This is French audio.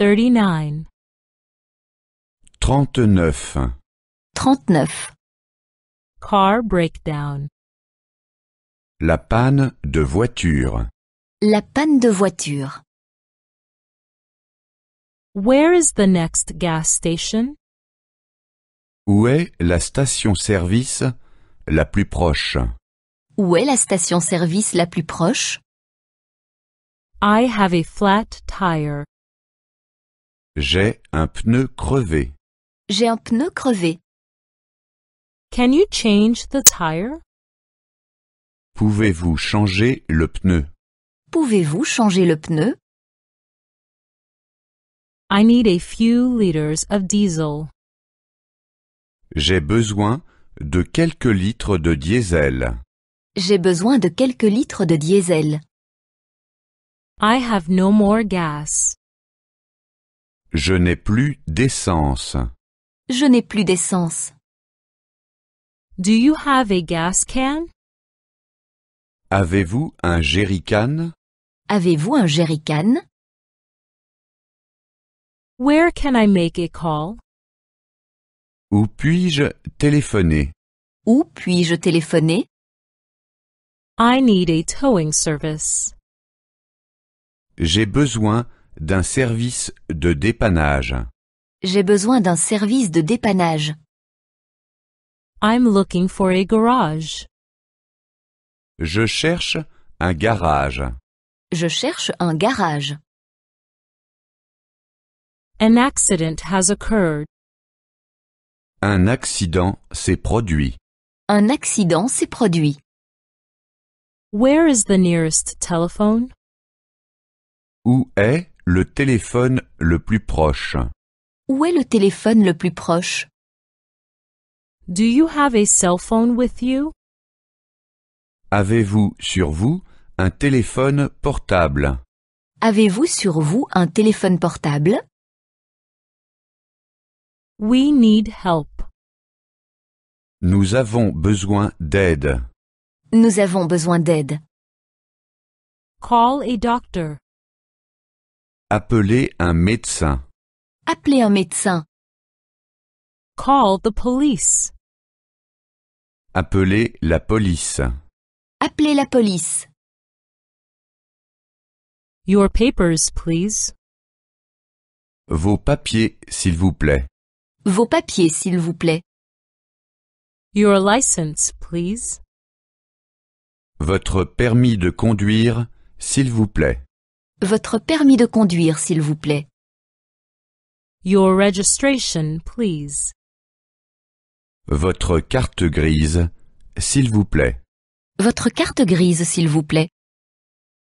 39 39 39 Car breakdown La panne de voiture La panne de voiture Where is the next gas station? Où est la station-service la plus proche? Où est la station-service la plus proche? I have a flat tire. J'ai un pneu crevé. J'ai un pneu crevé. Can you change the tire? Pouvez-vous changer le pneu? Pouvez-vous changer le pneu? I need a few liters of diesel. J'ai besoin de quelques litres de diesel. J'ai besoin de quelques litres de diesel. I have no more gas. Je n'ai plus d'essence. Je n'ai plus d'essence. Do you have a gas can? Avez-vous un jerrycan? Avez-vous un jerrycan? Where can I make a call? Où puis-je téléphoner? Où puis-je téléphoner? I need a towing service. J'ai besoin d'un service de dépannage. J'ai besoin d'un service de dépannage. I'm looking for a garage. Je cherche un garage. Je cherche un garage. An accident has occurred. Un accident s'est produit. Un accident s'est produit. Where is the nearest telephone? Où est le téléphone le plus proche. Où est le téléphone le plus proche? Do you have a cell phone with you? Avez-vous sur vous un téléphone portable? Avez-vous sur vous un téléphone portable? We need help. Nous avons besoin d'aide. Nous avons besoin d'aide. Call a doctor. Appelez un médecin. Appeler un médecin. Call the police. Appeler la police. Appeler la police. Your papers, please. Vos papiers, s'il vous plaît. Vos papiers, s'il vous plaît. Your license, please. Votre permis de conduire, s'il vous plaît. Votre permis de conduire, s'il vous plaît. Your registration, please. Votre carte grise, s'il vous plaît. Votre carte grise, s'il vous plaît.